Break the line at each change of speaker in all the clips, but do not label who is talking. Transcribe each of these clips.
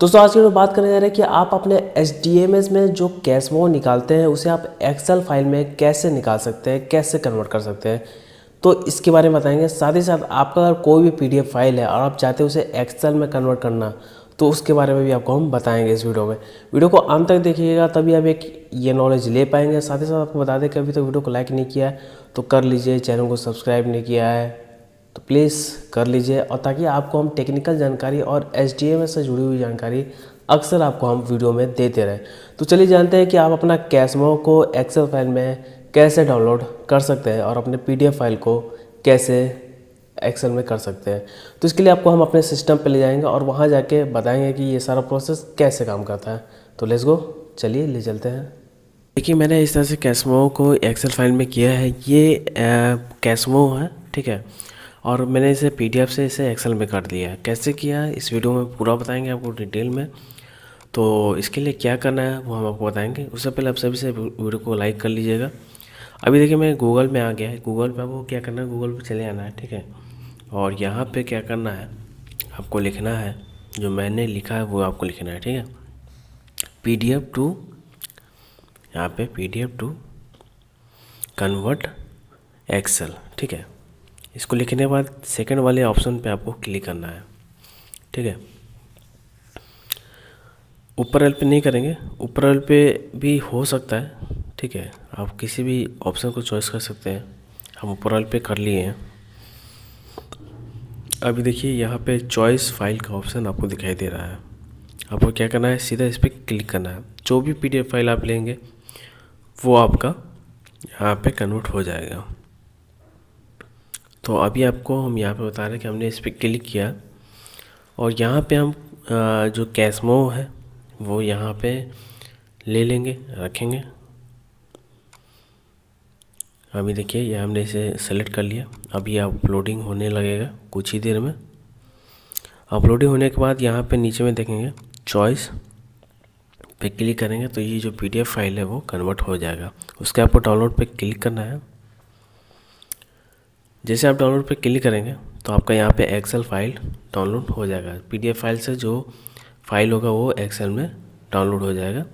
दोस्तों आज की वीडियो बात करने जा रहे हैं कि आप अपने एच में जो कैश वो निकालते हैं उसे आप एक्सेल फाइल में कैसे निकाल सकते हैं कैसे कन्वर्ट कर सकते हैं तो इसके बारे में बताएंगे साथ ही साथ आपका अगर कोई भी पी फाइल है और आप चाहते हैं उसे एक्सेल में कन्वर्ट करना तो उसके बारे में भी आपको हम बताएंगे इस वीडियो में वीडियो को अंत तक देखिएगा तभी आप एक ये नॉलेज ले पाएंगे साथ ही साथ आपको बता दें कि अभी तक तो वीडियो को लाइक नहीं किया है तो कर लीजिए चैनल को सब्सक्राइब नहीं किया है तो प्लीज़ कर लीजिए और ताकि आपको हम टेक्निकल जानकारी और एच से जुड़ी हुई जानकारी अक्सर आपको हम वीडियो में देते रहें तो चलिए जानते हैं कि आप अपना कैशमो को एक्सेल फाइल में कैसे डाउनलोड कर सकते हैं और अपने पीडीएफ फाइल को कैसे एक्सेल में कर सकते हैं तो इसके लिए आपको हम अपने सिस्टम पर ले जाएंगे और वहाँ जाके बताएंगे कि ये सारा प्रोसेस कैसे काम करता है तो लेट्स गो चलिए ले चलते हैं देखिए मैंने इस तरह से कैशमो को एक्सेल फाइल में किया है ये कैशमो है ठीक है और मैंने इसे पी से इसे एक्सेल में कर दिया है कैसे किया है इस वीडियो में पूरा बताएंगे आपको डिटेल में तो इसके लिए क्या करना है वो हम आपको बताएंगे उससे पहले आप सभी से वीडियो को लाइक कर लीजिएगा अभी देखिए मैं गूगल में आ गया है गूगल पर आपको क्या करना है गूगल पर चले आना है ठीक है और यहाँ पर क्या करना है आपको लिखना है जो मैंने लिखा है वो आपको लिखना है ठीक है पी डी एफ टू यहाँ पर P D F to convert Excel ठीक है इसको लिखने के बाद सेकेंड वाले ऑप्शन पे आपको क्लिक करना है ठीक है ऊपर एल पे नहीं करेंगे ऊपर एल पे भी हो सकता है ठीक है आप किसी भी ऑप्शन को चॉइस कर सकते हैं हम ऊपर एल पे कर लिए हैं अभी देखिए यहाँ पे चॉइस फाइल का ऑप्शन आपको दिखाई दे रहा है आपको क्या करना है सीधा इस पर क्लिक करना है जो भी पीडीएफ फाइल आप लेंगे वो आपका यहाँ पे कन्वर्ट हो जाएगा तो अभी आपको हम यहाँ पे बता रहे हैं कि हमने इस पर क्लिक किया और यहाँ पे हम जो कैसमो है वो यहाँ पे ले लेंगे रखेंगे अभी देखिए ये हमने इसे सेलेक्ट कर लिया अभी अपलोडिंग होने लगेगा कुछ ही देर में अपलोडिंग होने के बाद यहाँ पे नीचे में देखेंगे चॉइस पे क्लिक करेंगे तो ये जो पीडीएफ फाइल है वो कन्वर्ट हो जाएगा उसके आपको डाउनलोड पे क्लिक करना है जैसे आप डाउनलोड पर क्लिक करेंगे तो आपका यहाँ पे एक्सेल फाइल डाउनलोड हो जाएगा पीडीएफ फाइल से जो फाइल होगा वो एक्सेल में डाउनलोड हो जाएगा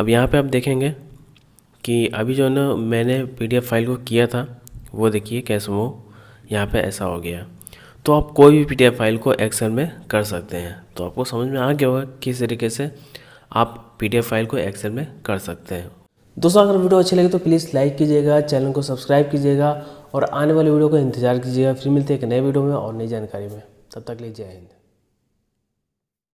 अब यहाँ पे आप देखेंगे कि अभी जो है ना मैंने पीडीएफ फाइल को किया था वो देखिए कैसे वो यहाँ पे ऐसा हो गया तो आप कोई भी पीडीएफ फाइल को एक्सेल में कर सकते हैं तो आपको समझ में आ गया होगा किस तरीके से आप पी फाइल को एक्सेल में कर सकते हैं दोस्तों अगर वीडियो अच्छी लगे तो प्लीज़ लाइक कीजिएगा चैनल को सब्सक्राइब कीजिएगा और आने वाले वीडियो का इंतजार कीजिएगा फिर मिलते हैं एक नए वीडियो में और नई जानकारी में तब तक ले जय हिंद